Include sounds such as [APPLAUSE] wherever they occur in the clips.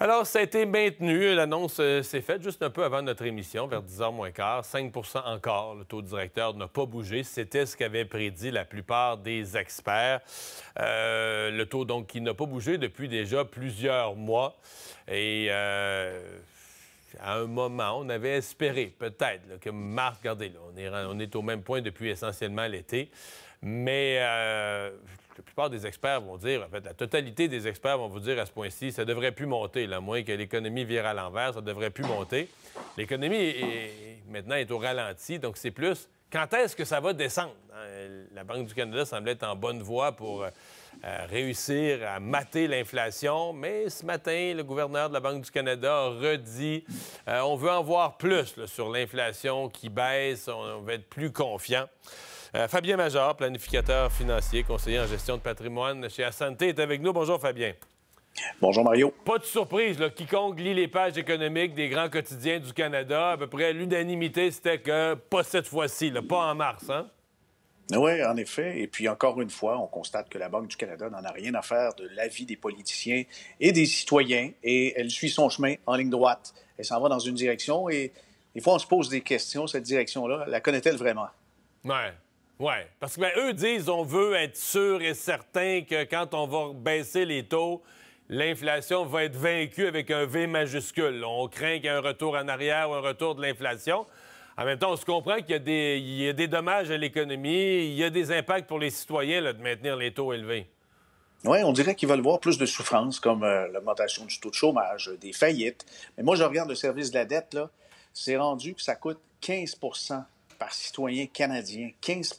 Alors, ça a été maintenu. L'annonce euh, s'est faite juste un peu avant notre émission, vers 10h moins quart. 5 encore. Le taux directeur n'a pas bougé. C'était ce qu'avait prédit la plupart des experts. Euh, le taux, donc, qui n'a pas bougé depuis déjà plusieurs mois. Et. Euh, à un moment, on avait espéré, peut-être, que mars, regardez, on est au même point depuis essentiellement l'été. Mais euh, la plupart des experts vont dire, en fait, la totalité des experts vont vous dire à ce point-ci, ça devrait plus monter, à moins que l'économie vire à l'envers, ça devrait plus monter. L'économie maintenant est au ralenti, donc c'est plus quand est-ce que ça va descendre? Hein, la Banque du Canada semble être en bonne voie pour euh, euh, réussir à mater l'inflation, mais ce matin, le gouverneur de la Banque du Canada a redit on veut en voir plus sur l'inflation qui baisse, on, on va être plus confiant. Euh, Fabien Major, planificateur financier, conseiller en gestion de patrimoine chez Assanté, est avec nous. Bonjour, Fabien. Bonjour, Mario. Pas de surprise, là. quiconque lit les pages économiques des grands quotidiens du Canada, à peu près l'unanimité, c'était que pas cette fois-ci, pas en mars, hein? Oui, en effet. Et puis, encore une fois, on constate que la Banque du Canada n'en a rien à faire de l'avis des politiciens et des citoyens, et elle suit son chemin en ligne droite. Elle s'en va dans une direction, et des fois, on se pose des questions. Cette direction-là, la connaît-elle vraiment? Ouais. Oui, parce que ben, eux disent on veut être sûr et certain que quand on va baisser les taux, l'inflation va être vaincue avec un V majuscule. On craint qu'il y ait un retour en arrière ou un retour de l'inflation. En même temps, on se comprend qu'il y, a des dommages à l'économie, il y a des impacts pour les citoyens de maintenir les taux élevés. Oui, on dirait qu'ils veulent voir plus de souffrances comme euh, l'augmentation du taux de chômage, euh, des faillites. Mais moi, je regarde le service de la dette, là, c'est rendu que ça coûte 15 par citoyen canadien. 15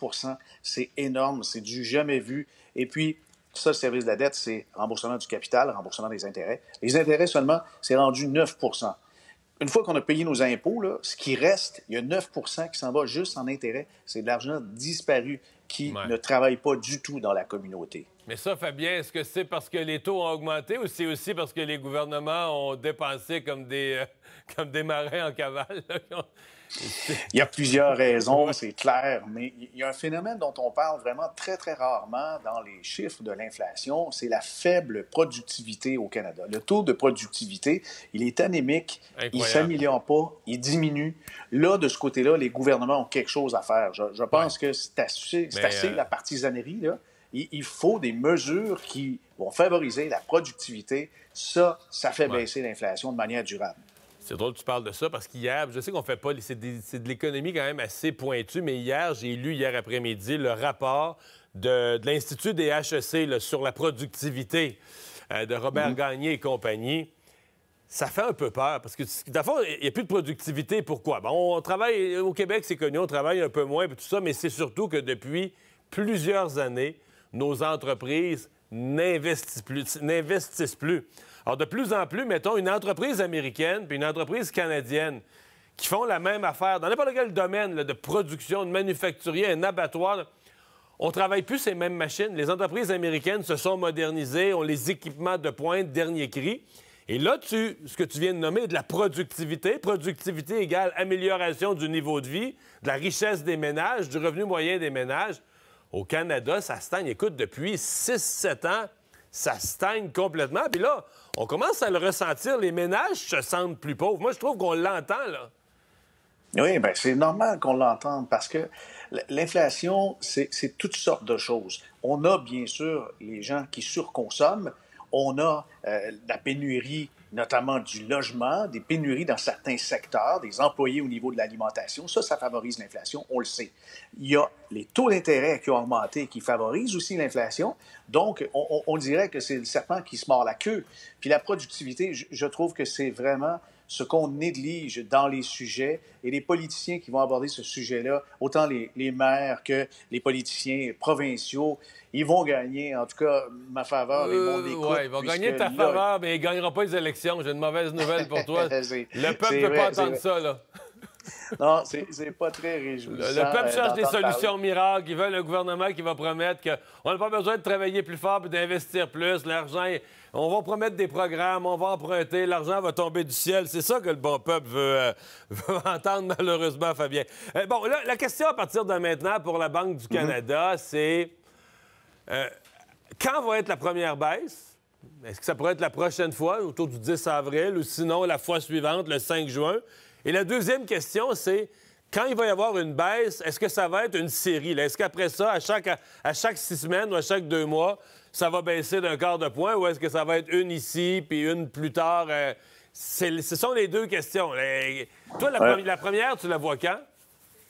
c'est énorme, c'est du jamais vu. Et puis, ça, le service de la dette, c'est remboursement du capital, remboursement des intérêts. Les intérêts seulement, c'est rendu 9 Une fois qu'on a payé nos impôts, là, ce qui reste, il y a 9 qui s'en va juste en intérêts. C'est de l'argent disparu qui ne travaille pas du tout dans la communauté. Mais ça, Fabien, est-ce que c'est parce que les taux ont augmenté ou c'est aussi parce que les gouvernements ont dépensé comme des, euh, [LAUGHS] comme des marins en cavale? [LAUGHS] il y a plusieurs raisons, c'est clair, mais il y a un phénomène dont on parle vraiment très, très rarement dans les chiffres de l'inflation, c'est la faible productivité au Canada. Le taux de productivité, il est anémique, il ne s'améliore pas, il diminue. Là, de ce côté-là, les gouvernements ont quelque chose à faire. Je, pense que c'est assez, euh, la partisanerie, là il, faut des mesures qui vont favoriser la productivité. Ça, ça fait baisser l'inflation de manière durable. C'est drôle que tu parles de ça parce qu'hier, je sais qu'on ne fait pas. C'est de l'économie quand même assez pointue, mais hier, j'ai lu hier après-midi le rapport de, l'Institut des HEC sur la productivité euh, de Robert Gagnier mhm. Gagné et compagnie ça fait un peu peur parce que, d'abord, il n'y a plus de productivité. Pourquoi? Bon, on travaille, au Québec, c'est connu, on travaille un peu moins, et tout ça, mais c'est surtout que depuis plusieurs années, nos entreprises n'investissent plus, Alors, de plus en plus, mettons, une entreprise américaine puis une entreprise canadienne qui font la même affaire dans n'importe quel domaine de production, de manufacturier, un abattoir, on on travaille plus ces mêmes machines. Les entreprises américaines se sont modernisées, ont les équipements de pointe, dernier cri. Et là, tu, ce que tu viens de nommer de la productivité. Productivité égale amélioration du niveau de vie, de la richesse des ménages, du revenu moyen des ménages. Au Canada, ça se stagne, écoute, depuis 6-7 ans, ça stagne complètement. Puis là, on commence à le ressentir. Les ménages se sentent plus pauvres. Moi, je trouve qu'on l'entend, là. Oui, bien, c'est normal qu'on l'entende parce que l'inflation, c'est toutes sortes de choses. On a, bien sûr, les gens qui surconsomment. On a euh, la pénurie notamment du logement, des pénuries dans certains secteurs, des employés au niveau de l'alimentation. Ça, ça favorise l'inflation, on le sait. Il y a les taux d'intérêt qui ont augmenté qui favorisent aussi l'inflation. Donc, on, dirait que c'est le serpent qui se mord la queue. Puis la productivité, je trouve que c'est vraiment ce qu'on néglige dans les sujets et les politiciens qui vont aborder ce sujet-là, autant les, maires que les politiciens provinciaux, ils vont gagner, en tout cas, ma faveur et mon euh, écoute. ils vont gagner ta faveur, mais ils ne gagneront pas les élections. J'ai une mauvaise nouvelle pour toi. [LAUGHS] Le peuple ne peut pas attendre ça, là. [LAUGHS] Non, c'est pas très réjouissant. Le, peuple euh, cherche des solutions miracles. Ils veulent un gouvernement qui va promettre qu'on n'a pas besoin de travailler plus fort et d'investir plus. L'argent, on va promettre des programmes, on va emprunter, l'argent va tomber du ciel. C'est ça que le bon peuple veut, euh, [LAUGHS] entendre, malheureusement, Fabien. Euh, bon, la question à partir de maintenant pour la Banque du mhm. Canada, c'est quand va être la première baisse? Est-ce que ça pourrait être la prochaine fois, autour du 10 avril, ou sinon la fois suivante, le 5 juin? Et la deuxième question, c'est quand il va y avoir une baisse, est-ce que ça va être une série? Est-ce qu'après ça, à chaque, à chaque six semaines ou à chaque deux mois, ça va baisser d'un quart de point ou est-ce que ça va être une ici puis une plus tard? Euh, ce sont les deux questions. Toi, la première, tu la vois quand?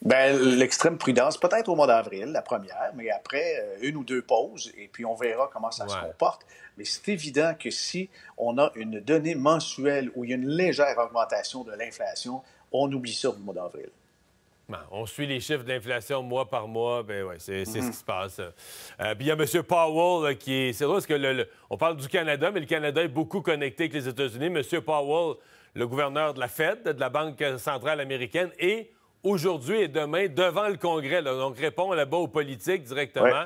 Ben, l'extrême prudence, peut-être au mois d'avril, la première, mais après euh, une ou deux pauses, et puis on verra comment ça se comporte. Mais c'est évident que si on a une donnée mensuelle où il y a une légère augmentation de l'inflation, on oublie ça au mois d'avril. on suit les chiffres d'inflation mois par mois. Ben ouais, c'est ce mhm. qui se passe. Euh, puis il y a M. Powell euh, qui est. C'est drôle parce que on parle du Canada, mais le Canada est beaucoup connecté avec les États-Unis. M. Powell, le gouverneur de la Fed, de la Banque centrale américaine, et aujourd'hui et demain devant le Congrès. Donc, répond là-bas aux politiques directement.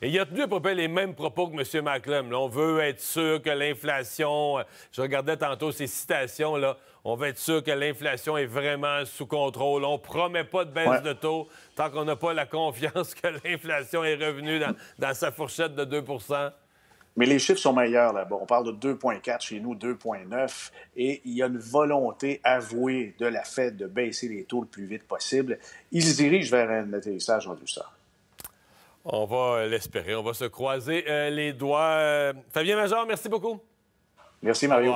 Et il a tenu à peu près les mêmes propos que M. McClellan. on veut être sûr que l'inflation. Euh, je regardais tantôt ces citations. là. On veut être sûr que l'inflation est vraiment sous contrôle. On ne promet pas de baisse de taux tant qu'on n'a pas la confiance [LAUGHS] que l'inflation est revenue dans, dans sa fourchette de 2 mais les chiffres sont meilleurs là-bas. On parle de 2,4 chez nous, 2,9. Et il y a une volonté avouée de la Fed de baisser les taux le plus vite possible. Ils se dirigent vers un atterrissage en douceur. On va l'espérer. On va se croiser euh, les doigts. Euh, Fabien Major, merci beaucoup. Merci, Mario.